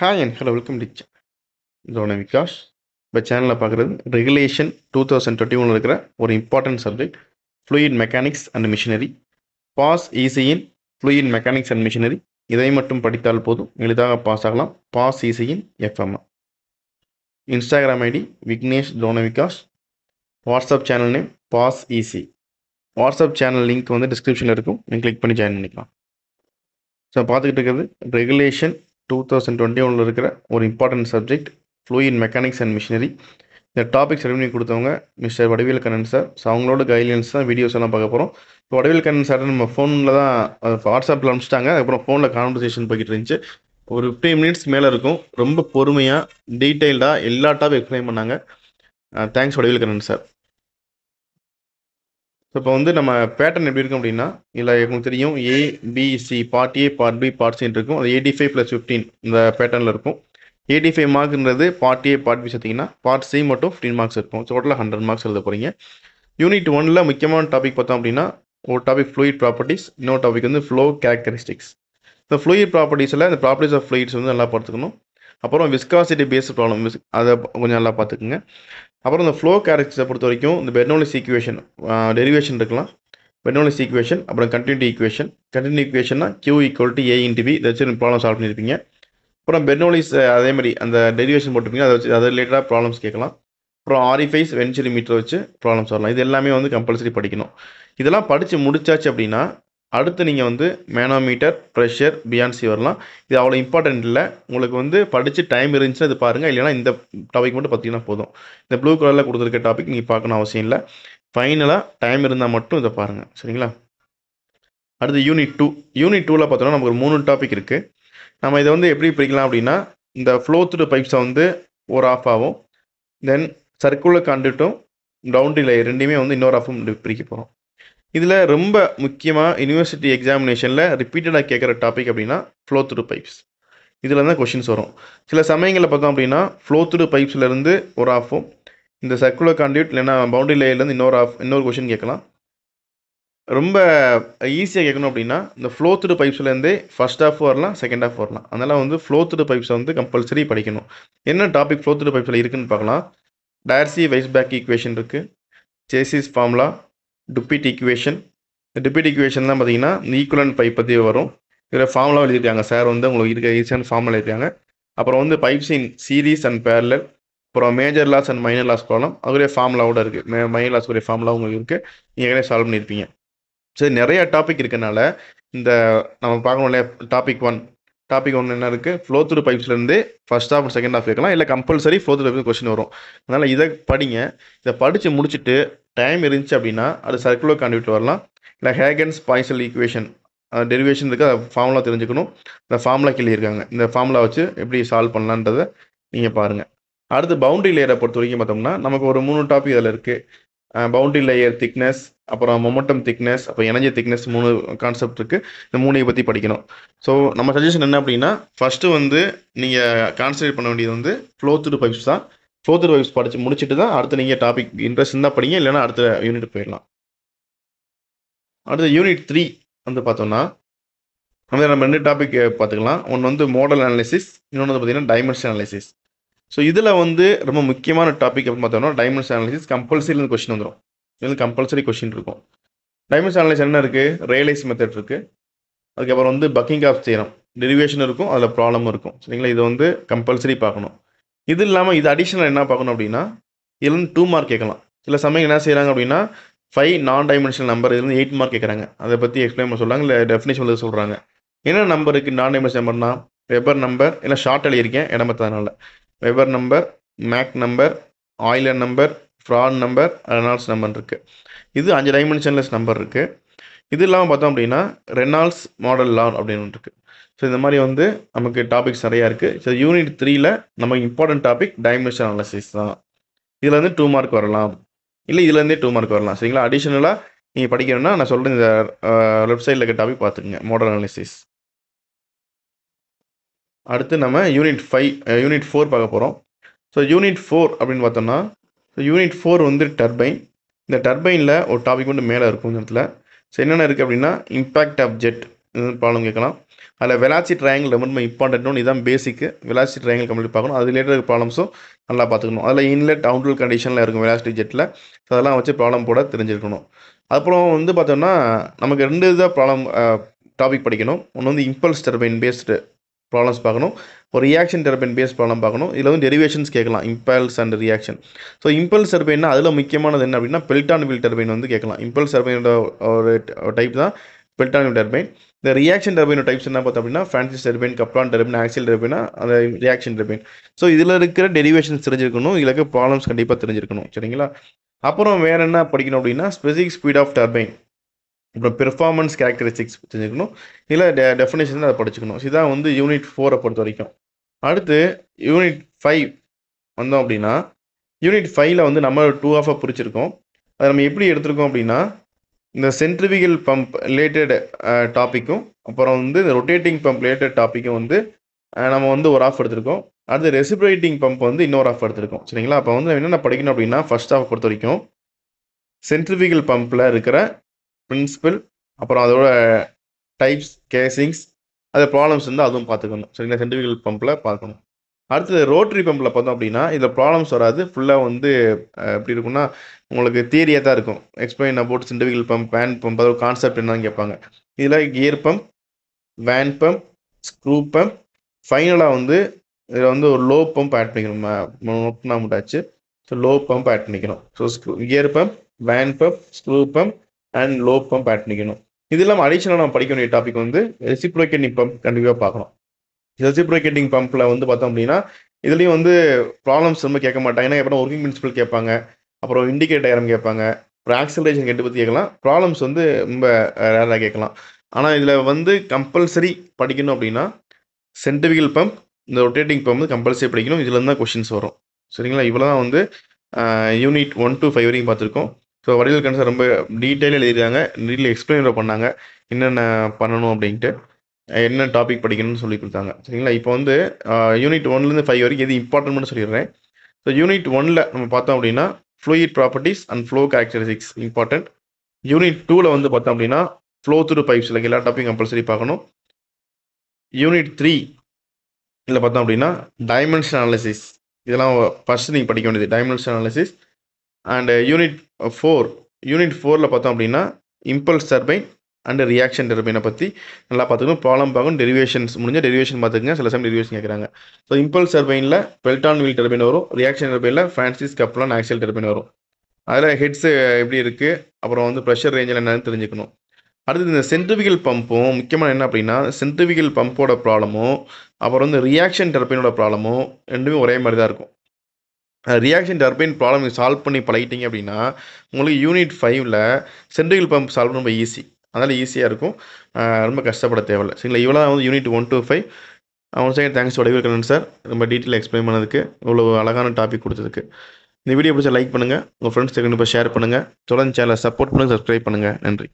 hi and hello welcome டிக் இதோட விகாஷ் இப்போ சேனலில் பார்க்குறது ரெகுலேஷன் டூ தௌசண்ட் டுவெண்ட்டி ஒனில் இருக்கிற ஒரு important subject fluid mechanics and machinery pass இசியின் ஃப்ளூயிட் மெக்கானிக்ஸ் அண்ட் மிஷினரி இதை மட்டும் படித்தால் போதும் எளிதாக பாஸ் ஆகலாம் பாஸ் இசியின் FM Instagram ID Vignesh Vikash WhatsApp channel name pass easy WhatsApp channel link வந்து டிஸ்கிரிப்ஷனில் இருக்கும் நீங்கள் கிளிக் பண்ணி ஜாயின் பண்ணிக்கலாம் ஸோ பார்த்துக்கிட்டு இருக்கிறது ரெகுலேஷன் டூ தௌசண்ட் டுவெண்ட்டி ஒனில் இருக்கிற ஒரு important subject fluid mechanics and machinery இந்த டாபிக்ஸ் ரெடி பண்ணி கொடுத்தவங்க mister Vadivel Kannan sir so அவங்களோட கைட்லைன்ஸ் தான் வீடியோஸ் எல்லாம் பார்க்க போகிறோம் இப்போ வடிவேல் கண்ணன் சார் நம்ம ஃபோனில் தான் வாட்ஸ்அப்பில் அனுப்பிச்சிட்டாங்க அதுக்கப்புறம் ஃபோனில் கான்வர்சேஷன் போய்கிட்டு இருந்துச்சு ஒரு ஃபிஃப்டீன் மினிட்ஸ் மேலே இருக்கும் ரொம்ப பொறுமையாக டீட்டெயில்டாக எல்லா டாபிக் எக்ஸ்பிளைன் பண்ணாங்க தேங்க்ஸ் வடிவேல் கண்ணன் சார் இப்போ வந்து நம்ம பேட்டர்ன் எப்படி இருக்கும் அப்படின்னா இல்லை உங்களுக்கு தெரியும் A BC part A part B part சின்னு இருக்கும் அது எயிட்டி ஃபைவ் ப்ளஸ் ஃபிஃப்டீன் இந்த பேட்டர்னில் இருக்கும் எயிட்டி ஃபைவ் மார்க்ன்றது பார்ட் ஏ பார்ட் பி சேர்த்திங்கன்னா பார்ட் சி மட்டும் ஃபிஃப்டின் மார்க்ஸ் இருக்கும் டோட்டலாக ஹண்ட்ரட் மார்க்ஸ் எழுத போகிறீங்க யூனிட் ஒனில் முக்கியமான டாபிக் பார்த்தோம் அப்படின்னா ஒரு டாபிக் ஃப்ளூயிட் ப்ராப்பர்ட்டிஸ் இன்னொரு டாபிக் வந்து ஃப்ளோ கேரக்டரிஸ்டிக்ஸ் இந்த ஃப்ளூயிட் ப்ராப்பர்ட்டிஸில் இந்த ப்ராப்பர்ட்டிஸ் ஆஃப் ஃப்ளூயிட்ஸ் வந்து நல்லா பார்த்துக்கணும் அப்புறம் விஸ்காசிட்டி பேஸ்ட் ப்ராப்ளம் அதை கொஞ்சம் நல்லா பார்த்துக்குங்க அப்புறம் இந்த ஃப்ளோ கேரக்டர்ஸை பொறுத்த வரைக்கும் இந்த பெர்னோலிஸ் ஈக்குவேஷன் டெரிவேஷன் இருக்கலாம் பெர்னோலிஸ் ஈக்குவேஷன் அப்புறம் கண்டினியூட்டி ஈக்குவேஷன் கண்டினியூ ஈக்குவேஷன்னா Q equal to A into V இதை வச்சு ப்ராப்ளம் சால்வ் பண்ணியிருப்பீங்க அப்புறம் பெர்னோலிஸ் அதே மாதிரி அந்த டெரிவேஷன் போட்டிருப்பீங்க அதை வச்சு அதை ரிலேட்டடாக ப்ராப்ளம்ஸ் கேட்கலாம் அப்புறம் ஆரிஃபைஸ் வென்ச்சுரி மீட்டர் வச்சு ப்ராப்ளம்ஸ் வரலாம் இது எல்லாமே வந்து கம்பல்சரி படிக்கணும் இதெல்லாம் படித்து முடிச்சாச்சு அப்படின்னா அடுத்து நீங்கள் வந்து மேனோமீட்டர் ப்ரெஷர் பியான்சி வரலாம் இது அவ்வளோ இம்பார்ட்டண்ட் இல்லை உங்களுக்கு வந்து படித்து டைம் இருந்துச்சுன்னா இது பாருங்கள் இல்லைனா இந்த டாபிக் மட்டும் பார்த்தீங்கன்னா போதும் இந்த ப்ளூ கலரில் கொடுத்துருக்க டாபிக் நீங்கள் பார்க்கணும் அவசியம் இல்லை ஃபைனலாக டைம் இருந்தால் மட்டும் இதை பாருங்கள் சரிங்களா அடுத்து யூனிட் டூ யூனிட் டூவில் பார்த்தோம்னா நமக்கு ஒரு மூணு டாபிக் இருக்குது நம்ம இதை வந்து எப்படி பிரிக்கலாம் அப்படின்னா இந்த ஃப்ளோ த்ரூ பைப்ஸை வந்து ஒரு ஆஃப் ஆகும் தென் சர்க்குலர் கண்டுட்டும் டவுன் டிலே ரெண்டுமே வந்து இன்னொரு ஆஃபும் பிரிக்க போகிறோம் இதில் ரொம்ப முக்கியமாக யூனிவர்சிட்டி எக்ஸாமினேஷனில் ரிப்பீட்டடாக கேட்குற டாபிக் அப்படின்னா ஃப்ளோ த்ரூ பைப்ஸ் இதில் தான் கொஷின்ஸ் வரும் சில சமயங்களில் பார்த்தோம் அப்படின்னா ஃப்ளோ த்ரூ பைப்ஸ்லேருந்து ஒரு ஆஃபும் இந்த சர்க்குலர் கான்டியூட் இல்லைன்னா பவுண்டரி லேயர்லேருந்து இன்னொரு ஆஃப் இன்னொரு கொஷின் கேட்கலாம் ரொம்ப ஈஸியாக கேட்கணும் அப்படின்னா இந்த ஃப்ளோ த்ரூ பைப்ஸ்லேருந்தே ஃபஸ்ட் ஆஃப் வரலாம் செகண்ட் ஆஃப் வரலாம் அதனால் வந்து ஃப்ளோ த்ரூ பைப்ஸை வந்து கம்பல்சரி படிக்கணும் என்ன டாபிக் ஃப்ளோ த்ரூ பைப்ஸில் இருக்குதுன்னு பார்க்கலாம் டயர்சி வைஸ்பேக் ஈக்குவேஷன் இருக்குது ஜேசிஸ் ஃபார்முலா டுப்பிட் ஈக்குவேஷன் இந்த ஈக்குவேஷன் தான் பார்த்தீங்கன்னா ஈக்குவலன் பைப் பற்றி வரும் இதில் ஃபார்முலா எழுதியிருக்காங்க சார் வந்து உங்களுக்கு இருக்க ஈஸியான ஃபார்முலா எழுதிருக்காங்க அப்புறம் வந்து pipes in series and parallel அப்புறம் major loss and minor loss problem அதுக்குரிய ஃபார்முலாவோட இருக்குது மே மைனர் லாஸ் உடைய ஃபார்முலா உங்களுக்கு இருக்குது நீங்கள் ஏற்கனவே சால்வ் பண்ணியிருப்பீங்க சரி நிறையா டாபிக் இருக்கனால இந்த நம்ம பார்க்கணும் இல்லையா டாபிக் ஒன் டாபிக் ஒன்று என்ன இருக்குது ஃப்ளோ த்ரூ பைப்ஸ்லேருந்து ஃபஸ்ட் ஹாஃப் செகண்ட் ஹாஃப் இருக்கலாம் இல்லை compulsory flow through pipes question வரும் அதனால் இதை படிங்க இதை படித்து முடிச்சுட்டு டைம் இருந்துச்சு அப்படின்னா அது சர்க்குலர் கண்டிப்பாக வரலாம் இல்லை ஹேகன்ஸ் பாய்சல் ஈக்குவேஷன் டெரிவேஷன் இருக்குது அதை ஃபார்முலா தெரிஞ்சுக்கணும் இந்த ஃபார்முலா இருக்காங்க இந்த ஃபார்முலா வச்சு எப்படி சால்வ் பண்ணலான்றதை நீங்கள் பாருங்கள் அடுத்து பவுண்டரி லேயரை பொறுத்த வரைக்கும் பார்த்தோம்னா நமக்கு ஒரு மூணு டாபிக் அதில் இருக்குது பவுண்டரி லேயர் திக்னஸ் அப்புறம் மொமெண்டம் திக்னஸ் அப்புறம் எனர்ஜி திக்னஸ் மூணு கான்செப்ட் இருக்குது இந்த மூணையை பற்றி படிக்கணும் ஸோ நம்ம சஜஷன் என்ன அப்படின்னா ஃபஸ்ட்டு வந்து நீங்கள் கான்சன்ட்ரேட் பண்ண வேண்டியது வந்து ஃப்ளோ த்ரூ பைப்ஸ் தான் ஃப்ளோ த்ரூ பைப்ஸ் படித்து முடிச்சுட்டு தான் அடுத்து நீங்கள் டாபிக் இன்ட்ரெஸ்ட் இருந்தால் படிங்க இல்லைனா அடுத்த யூனிட் போயிடலாம் அடுத்த யூனிட் த்ரீ வந்து பார்த்தோம்னா வந்து நம்ம ரெண்டு டாபிக் பார்த்துக்கலாம் ஒன்று வந்து மாடல் அனாலிசிஸ் இன்னொன்று வந்து பார்த்தீங்கன்னா டைமென்ஷன் அனாலிசிஸ் ஸோ இதில் வந்து ரொம்ப முக்கியமான டாபிக் அப்படின்னு பார்த்தோம்னா டைமண்ட்ஸ் அனாலிசிஸ் கம்பல்சரின்னு கொஸ்டின் வந்துடும் இது வந்து கம்பல்சரி கொஷின் இருக்கும் டைமண்ட்ஸ் அனாலிசிஸ் என்ன இருக்குது ரியலைஸ் மெத்தட் இருக்குது அதுக்கப்புறம் வந்து பக்கிங் ஆஃப் தேரம் டெரிவேஷன் இருக்கும் அதில் ப்ராப்ளமும் இருக்கும் சரிங்களா இது வந்து கம்பல்சரி பார்க்கணும் இது இல்லாமல் இது அடிஷனல் என்ன பார்க்கணும் அப்படின்னா இதுலேருந்து டூ மார்க் கேட்கலாம் சில சமயம் என்ன செய்கிறாங்க அப்படின்னா ஃபைவ் நான் டைமென்ஷனல் நம்பர் இதுலேருந்து எயிட் மார்க் கேட்குறாங்க அதை பற்றி எக்ஸ்பிளைன் பண்ண சொல்கிறாங்க இல்லை டெஃபினேஷன் வந்து சொல்கிறாங்க என்ன நம்பருக்கு நான் டைமென்ஷன் நம்பர்னா வெப்பர் நம்பர் இல்லை ஷார்ட் எழுதியிருக்கேன் இடம்பத்ததுனால Weber number Mach number Euler number Froude number Reynolds number இருக்குது இது அஞ்சு டைமென்ஷன்லெஸ் நம்பர் இருக்குது இது இல்லாமல் பார்த்தோம் அப்படின்னா ரெனால்ஸ் மாடல் லார் அப்படின்னு இருக்குது ஸோ இந்த மாதிரி வந்து நமக்கு டாபிக்ஸ் நிறையா இருக்குது ஸோ யூனிட் த்ரீயில் நமக்கு இம்பார்ட்டன்ட் டாபிக் டைமென்ஷன் அனாலிசிஸ் தான் இதில் வந்து டூ மார்க் வரலாம் இல்லை இதுலேருந்தே டூ மார்க் வரலாம் சரிங்களா அடிஷ்னலாக நீங்கள் படிக்கணும்னா நான் சொல்கிறேன் இந்த லெஃப்ட் சைடில் இருக்க டாபிக் பார்த்துக்குங்க மாடல் அனாலிசிஸ் அடுத்து நம்ம யூனிட் ஃபைவ் யூனிட் ஃபோர் பார்க்க போகிறோம் ஸோ யூனிட் ஃபோர் அப்படின்னு பார்த்தோம்னா ஸோ யூனிட் ஃபோர் வந்து டர்பைன் இந்த டர்பைனில் ஒரு டாபிக் வந்து மேலே இருக்கும் இந்த இடத்துல ஸோ என்னென்ன இருக்குது அப்படின்னா இம்பேக்ட் ஆஃப் ஜெட் ப்ராப்ளம் கேட்கலாம் அதில் வெலாசி ட்ரையாங்கிள் ரொம்ப இம்பார்ட்டன்ட்னு இதுதான் பேசிக்கு வெலாசி ட்ரையாங்கிள் கம்ப்ளீட் பார்க்கணும் அது ரிலேட்டட் ப்ராப்ளம்ஸும் நல்லா பார்த்துக்கணும் அதில் இன்லெட் அவுட்லெட் கண்டிஷனில் இருக்கும் வெலாசிட்டி ஜெட்டில் ஸோ அதெல்லாம் வச்சு ப்ராப்ளம் போட தெரிஞ்சிருக்கணும் அப்புறம் வந்து பார்த்தோம்னா நமக்கு ரெண்டு இதாக ப்ராப்ளம் டாபிக் படிக்கணும் ஒன்று வந்து இம்பல்ஸ் டர்பைன் பேஸ்டு ப்ராப்ளம்ஸ் பார்க்கணும் ஒரு ரியாக்ஷன் டெர்பைன் பேஸ் ப்ராப்ளம் பார்க்கணும் இதில் வந்து டெரிவேஷன்ஸ் கேட்கலாம் impulse and reaction so impulse டர்பைன்னா அதில் முக்கியமானது என்ன அப்படின்னா பெல்டான் வீல் டர்பைன் வந்து கேட்கலாம் இம்பல்ஸ் டெர்பைனோட ஒரு டைப் தான் பெல்டான் வீல் டெர்பைன் இந்த ரியாக்ஷன் டெர்பைனோட டைப்ஸ் என்ன பார்த்தோம் அப்படின்னா Francis turbine Kaplan turbine axial டெர்பைனா அந்த ரியாக்ஷன் டெர்பைன் ஸோ இதில் இருக்கிற டெரிவேஷன்ஸ் தெரிஞ்சிருக்கணும் இதில் ப்ராப்ளம்ஸ் கண்டிப்பாக தெரிஞ்சிருக்கணும் சரிங்களா அப்புறம் வேறு என்ன படிக்கணும் அப்படின்னா ஸ்பெசிஃபிக் ஸ்பீட் ஆஃப் டர்பைன் அப்புறம் பெர்ஃபார்மன்ஸ் கேரக்டரிஸ்டிக்ஸ் தெரிஞ்சுக்கணும் இல்லை டெ டெஃபினேஷன் அதை படிச்சுக்கணும் இதான் வந்து யூனிட் ஃபோரை பொறுத்த வரைக்கும் அடுத்து யூனிட் ஃபைவ் வந்தோம் அப்படின்னா யூனிட் ஃபைவ்ல வந்து நம்ம டூ ஹாஃபாக பிரிச்சிருக்கோம் அதை நம்ம எப்படி எடுத்திருக்கோம் அப்படின்னா இந்த சென்ட்ரிபிகல் பம்ப் ரிலேட்டட் டாப்பிக்கும் அப்புறம் வந்து இந்த ரொட்டேட்டிங் பம்ப் ரிலேட்டட் டாப்பிக்கும் வந்து நம்ம வந்து ஒரு ஆஃப் எடுத்திருக்கோம் அடுத்து ரெசிப்ரேட்டிங் பம்ப் வந்து இன்னொரு ஆஃப் எடுத்திருக்கோம் சரிங்களா அப்போ வந்து என்னென்ன படிக்கணும் அப்படின்னா ஃபர்ஸ்ட் ஆஃப் பொறுத்த வரைக்கும் சென்ட்ரிவிகல் பம்பில் இருக்கிற பிரின்சிபல் அப்புறம் அதோட டைப்ஸ் கேசிங்ஸ் அது ப்ராப்ளம்ஸ் இருந்தால் அதுவும் பார்த்துக்கணும் சரிங்களா சென்ட்ரிஃபிகல் பம்பில் பார்க்கணும் அடுத்தது ரோட்ரி பம்பில் பார்த்தோம் அப்படின்னா இதில் ப்ராப்ளம்ஸ் வராது ஃபுல்லாக வந்து எப்படி இருக்கும்னா உங்களுக்கு தியரியாக தான் இருக்கும் explain about centrifugal pump vane pump அதோட கான்செப்ட் என்னன்னு கேட்பாங்க இதில் gear pump vane pump screw pump ஃபைனலாக வந்து இதில் வந்து ஒரு லோ பம்ப் ஆட் பண்ணிக்கணும் நோட் பண்ண முடியாச்சு ஸோ லோ பம்ப் ஆட் பண்ணிக்கணும் so screw gear pump vane pump screw pump and lobe pump அட்னிக்கணும் இது இல்லாமல் அடிஷனலாக நம்ம படிக்க வேண்டிய டாபிக் வந்து ரெசிப்ரோகேட்டிங் பம்ப் கண்டிப்பாக பார்க்கணும் ரெசிப்ரோகேட்டிங் பம்பில் வந்து பார்த்தோம் அப்படின்னா இதுலேயும் வந்து ப்ராப்ளம்ஸ் ரொம்ப கேட்க மாட்டாங்க ஏன்னா எப்போ ஒர்க்கிங் பிரின்சிபல் கேட்பாங்க அப்புறம் இண்டிகேட் டயரம் கேட்பாங்க அப்புறம் ஆக்சலரேஷன் கெட்டு பற்றி கேட்கலாம் ப்ராப்ளம்ஸ் வந்து ரொம்ப ரேராக கேட்கலாம் ஆனால் இதில் வந்து கம்பல்சரி படிக்கணும் அப்படின்னா சென்டிவிகல் பம்ப் இந்த ரொட்டேட்டிங் பம்ப் வந்து கம்பல்சரி படிக்கணும் இதுலேருந்து தான் கொஷின்ஸ் வரும் சரிங்களா இவ்வளோ தான் வந்து யூனிட் ஒன் டு ஃபைவ் வரைக்கும் பார்த்துருக்கோம் ஸோ வடிவேல் கணேசன் ரொம்ப டீட்டெயிலாக எழுதியிருக்காங்க டீட்டெயில் எக்ஸ்பிளைன் பண்ணாங்க என்னென்ன பண்ணணும் அப்படின்ட்டு என்ன டாபிக் படிக்கணும்னு சொல்லி கொடுத்தாங்க சரிங்களா இப்போ வந்து யூனிட் ஒன்லேருந்து ஃபைவ் வரைக்கும் எது இம்பார்ட்டன்ட்னு சொல்லிடுறேன் ஸோ யூனிட் ஒனில் நம்ம பார்த்தோம் அப்படின்னா fluid properties and flow characteristics important unit டூவில் வந்து பார்த்தோம் அப்படின்னா ஃப்ளோ த்ரூ பைப்ஸ் இல்லை எல்லா டாப்பிக் கம்பல்சரி பார்க்கணும் யூனிட் த்ரீ இல்லை பார்த்தோம் அப்படின்னா டைமென்ஷன் அனாலிசிஸ் இதெல்லாம் ஃபர்ஸ்ட் நீங்கள் படிக்க வேண்டியது dimension analysis and unit four unit ஃபோரில் பார்த்தோம் அப்படின்னா இம்பல்ஸ் டர்பைன் அண்டு ரியாக்ஷன் டெர்பைனை பற்றி நல்லா பார்த்துக்கணும் ப்ராப்ளம் பார்க்கணும் டெரிவேஷன்ஸ் முடிஞ்ச டெரிவேஷன் பார்த்துக்கங்க சில சமயம் டெரிவேஷன் கேட்குறாங்க ஸோ இம்பல்ஸ் டர்பைனில் பெல்டான் வீல் டெர்பைன் வரும் ரியாக்ஷன் டெர்பைனில் ஃப்ரான்சிஸ் கப்லான் ஆக்சல் டெர்பைன் வரும் அதில் ஹெட்ஸு uh, எப்படி இருக்குது அப்புறம் வந்து ப்ரெஷர் ரேஞ்சில் என்னென்னு தெரிஞ்சுக்கணும் அடுத்தது இந்த சென்ட்ரிபிகல் பம்பும் முக்கியமான என்ன அப்படின்னா சென்ட்ரிபிகல் பம்போட ப்ராப்ளமும் அப்புறம் வந்து ரியாக்ஷன் டெர்பைனோட ப்ராப்ளமும் ரெண்டுமே ஒரே மாதிரி தான் இருக்கும் ரியாக்ஷன் டர்பைன் ப்ராப்ளம் நீங்கள் சால்வ் பண்ணி பழகிட்டீங்க அப்படின்னா உங்களுக்கு யூனிட் ஃபைவ்ல சென்ட்ரிகல் பம்ப் சால்வ் ரொம்ப ஈஸி அதனால் ஈஸியாக இருக்கும் ரொம்ப கஷ்டப்பட தேவையில்லை சரிங்களா இவ்வளோ வந்து யூனிட் ஒன் டூ ஃபைவ் அவன் செகண்ட் தேங்க்ஸ் வடிவேற்கலன் சார் ரொம்ப டீட்டெயில் எக்ஸ்பிளைன் பண்ணதுக்கு இவ்வளோ அழகான டாபிக் கொடுத்ததுக்கு இந்த வீடியோ பிடிச்ச லைக் பண்ணுங்கள் உங்கள் ஃப்ரெண்ட்ஸ் கண்டிப்பாக ஷேர் பண்ணுங்கள் தொடர்ந்து சேனலை சப்போர்ட் பண்ணுங்கள் சப்ஸ்கிரைப் பண்ணுங்கள் நன்றி